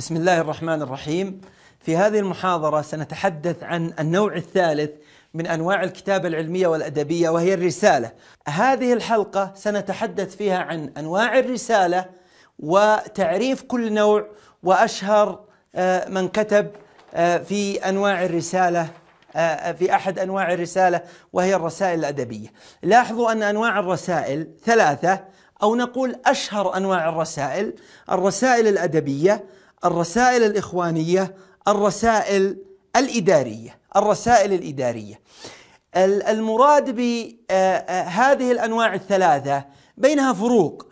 بسم الله الرحمن الرحيم في هذه المحاضرة سنتحدث عن النوع الثالث من أنواع الكتابة العلمية والأدبية وهي الرسالة هذه الحلقة سنتحدث فيها عن أنواع الرسالة وتعريف كل نوع وأشهر آه، من كتب آه، في أنواع الرسالة آه، في أحد أنواع الرسالة وهي الرسائل الأدبية لاحظوا أن أنواع الرسائل ثلاثة أو نقول أشهر أنواع الرسائل الرسائل الأدبية الرسائل الاخوانيه الرسائل الاداريه الرسائل الاداريه المراد بهذه آه، آه، الانواع الثلاثه بينها فروق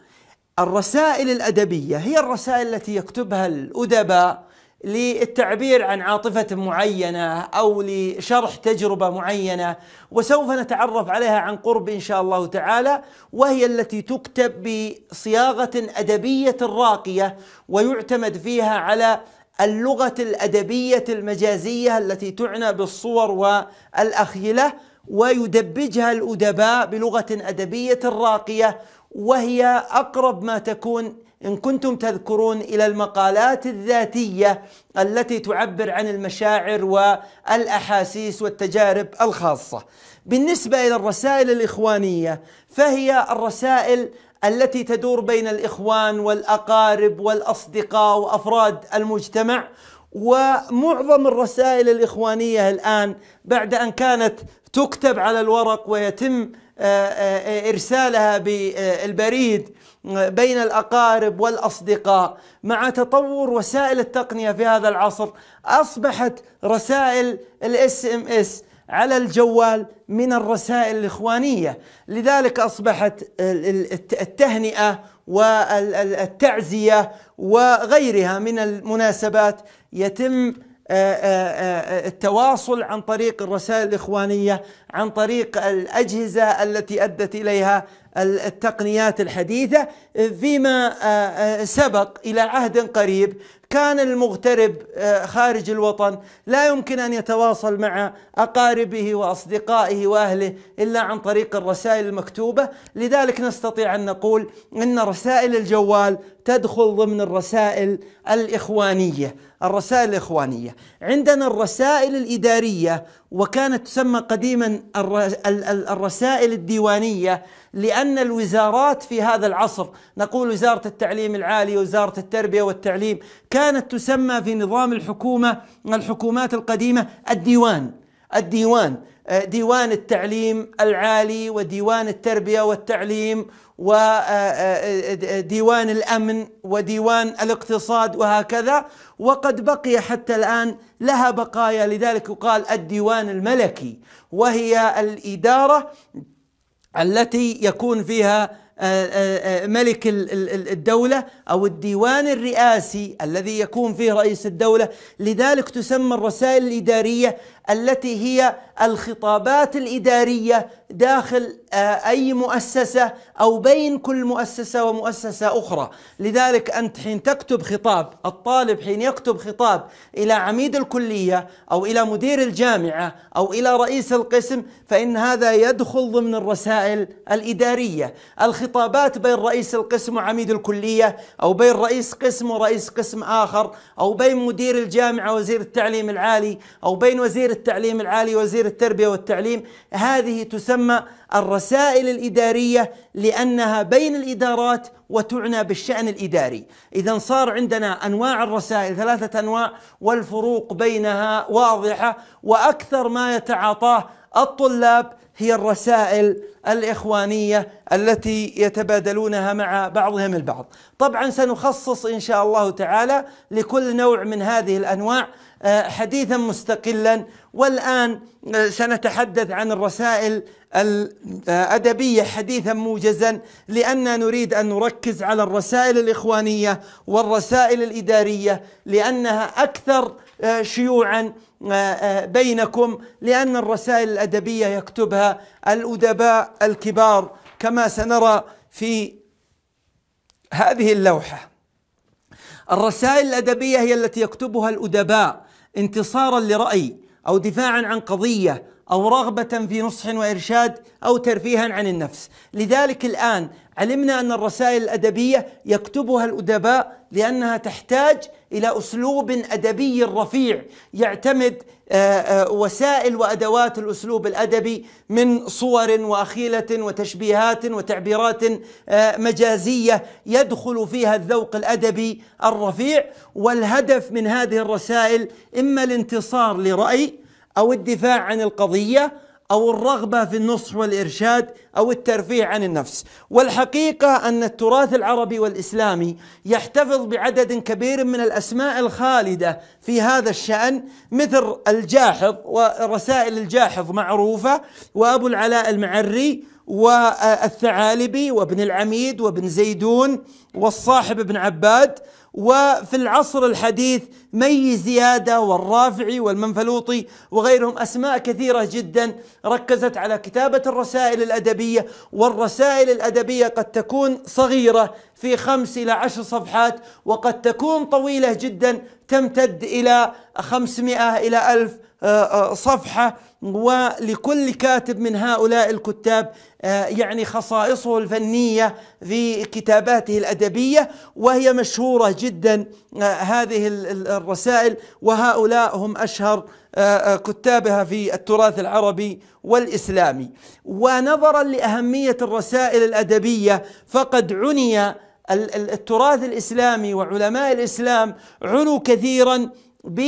الرسائل الادبيه هي الرسائل التي يكتبها الادباء للتعبير عن عاطفة معينة أو لشرح تجربة معينة وسوف نتعرف عليها عن قرب إن شاء الله تعالى وهي التي تكتب بصياغة أدبية راقية ويعتمد فيها على اللغة الأدبية المجازية التي تعنى بالصور والأخيلة ويدبجها الأدباء بلغة أدبية راقية وهي أقرب ما تكون إن كنتم تذكرون إلى المقالات الذاتية التي تعبر عن المشاعر والأحاسيس والتجارب الخاصة بالنسبة إلى الرسائل الإخوانية فهي الرسائل التي تدور بين الإخوان والأقارب والأصدقاء وأفراد المجتمع ومعظم الرسائل الإخوانية الآن بعد أن كانت تكتب على الورق ويتم ارسالها بالبريد بين الاقارب والاصدقاء مع تطور وسائل التقنيه في هذا العصر اصبحت رسائل الاس ام اس على الجوال من الرسائل الاخوانيه لذلك اصبحت التهنئه والتعزيه وغيرها من المناسبات يتم آه، آه، آه، التواصل عن طريق الرسائل الاخوانيه عن طريق الاجهزه التي ادت اليها التقنيات الحديثة آه، فيما آه، آه، سبق إلى عهد قريب كان المغترب خارج الوطن لا يمكن أن يتواصل مع أقاربه وأصدقائه وأهله إلا عن طريق الرسائل المكتوبة لذلك نستطيع أن نقول أن رسائل الجوال تدخل ضمن الرسائل الإخوانية الرسائل الإخوانية عندنا الرسائل الإدارية وكانت تسمى قديما الرسائل الديوانيه لان الوزارات في هذا العصر نقول وزاره التعليم العالي وزاره التربيه والتعليم كانت تسمى في نظام الحكومه الحكومات القديمه الديوان الديوان آه، ديوان التعليم العالي وديوان التربيه والتعليم وديوان آه، آه، الامن وديوان الاقتصاد وهكذا وقد بقي حتى الان لها بقايا لذلك يقال الديوان الملكي وهي الاداره التي يكون فيها ملك الدولة أو الديوان الرئاسي الذي يكون فيه رئيس الدولة لذلك تسمى الرسائل الإدارية التي هي الخطابات الاداريه داخل آه، اي مؤسسه او بين كل مؤسسه ومؤسسه اخرى، لذلك انت حين تكتب خطاب، الطالب حين يكتب خطاب الى عميد الكليه او الى مدير الجامعه او الى رئيس القسم فان هذا يدخل ضمن الرسائل الاداريه، الخطابات بين رئيس القسم وعميد الكليه او بين رئيس قسم ورئيس قسم اخر او بين مدير الجامعه وزير التعليم العالي او بين وزير التعليم العالي وزير التربيه والتعليم هذه تسمى الرسائل الاداريه لانها بين الادارات وتعنى بالشان الاداري اذا صار عندنا انواع الرسائل ثلاثه انواع والفروق بينها واضحه واكثر ما يتعاطاه الطلاب هي الرسائل الإخوانية التي يتبادلونها مع بعضهم البعض طبعا سنخصص إن شاء الله تعالى لكل نوع من هذه الأنواع آه، حديثا مستقلا والآن آه، سنتحدث عن الرسائل الأدبية حديثا موجزا لأننا نريد أن نركز على الرسائل الإخوانية والرسائل الإدارية لأنها أكثر آه، شيوعا آه، آه، بينكم لأن الرسائل الأدبية يكتبها الأدباء الكبار كما سنرى في هذه اللوحة الرسائل الأدبية هي التي يكتبها الأدباء انتصارا لرأي أو دفاعا عن قضية أو رغبة في نصح وإرشاد أو ترفيها عن النفس لذلك الآن علمنا أن الرسائل الأدبية يكتبها الأدباء لأنها تحتاج إلى أسلوب أدبي رفيع يعتمد آه، آه، وسائل وأدوات الأسلوب الأدبي من صور وأخيلة وتشبيهات وتعبيرات آه، مجازية يدخل فيها الذوق الأدبي الرفيع والهدف من هذه الرسائل إما الانتصار لرأي أو الدفاع عن القضية أو الرغبة في النصح والإرشاد أو الترفيه عن النفس والحقيقة أن التراث العربي والإسلامي يحتفظ بعدد كبير من الأسماء الخالدة في هذا الشأن مثل الجاحظ ورسائل الجاحظ معروفة وأبو العلاء المعري والثعالبي وابن العميد وابن زيدون والصاحب ابن عباد وفي العصر الحديث مي زيادة والرافعي والمنفلوطي وغيرهم أسماء كثيرة جدا ركزت على كتابة الرسائل الأدبية والرسائل الأدبية قد تكون صغيرة في خمس إلى عشر صفحات وقد تكون طويلة جدا تمتد إلى خمسمائة إلى ألف آه، آه، صفحة ولكل كاتب من هؤلاء الكتاب آه، يعني خصائصه الفنية في كتاباته الأدبية وهي مشهورة جدا هذه الرسائل وهؤلاء هم أشهر كتابها في التراث العربي والإسلامي ونظرا لأهمية الرسائل الأدبية فقد عني التراث الإسلامي وعلماء الإسلام عنوا كثيرا ب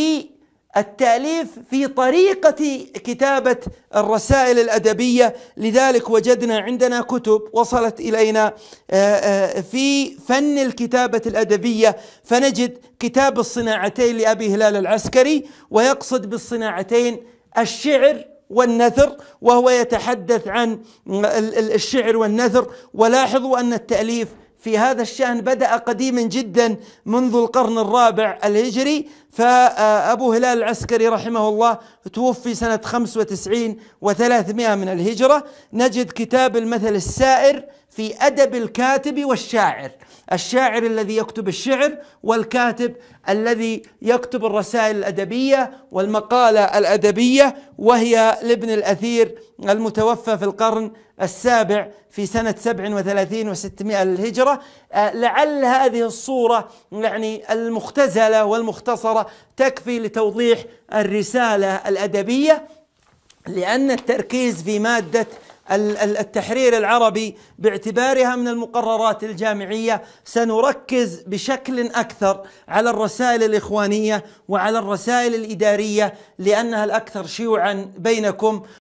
التأليف في طريقة كتابة الرسائل الأدبية لذلك وجدنا عندنا كتب وصلت إلينا آه، آه، في فن الكتابة الأدبية فنجد كتاب الصناعتين لأبي هلال العسكري ويقصد بالصناعتين الشعر والنثر وهو يتحدث عن الشعر والنثر ولاحظوا أن التأليف في هذا الشأن بدأ قديما جدا منذ القرن الرابع الهجري فأبو هلال العسكري رحمه الله توفي سنة 95 و300 من الهجرة نجد كتاب المثل السائر في أدب الكاتب والشاعر الشاعر الذي يكتب الشعر والكاتب الذي يكتب الرسائل الأدبية والمقالة الأدبية وهي لابن الأثير المتوفى في القرن السابع في سنة 37 وستمائة للهجرة آه، لعل هذه الصورة يعني المختزلة والمختصرة تكفي لتوضيح الرسالة الأدبية لأن التركيز في مادة التحرير العربي باعتبارها من المقررات الجامعيه سنركز بشكل اكثر على الرسائل الاخوانيه وعلى الرسائل الاداريه لانها الاكثر شيوعا بينكم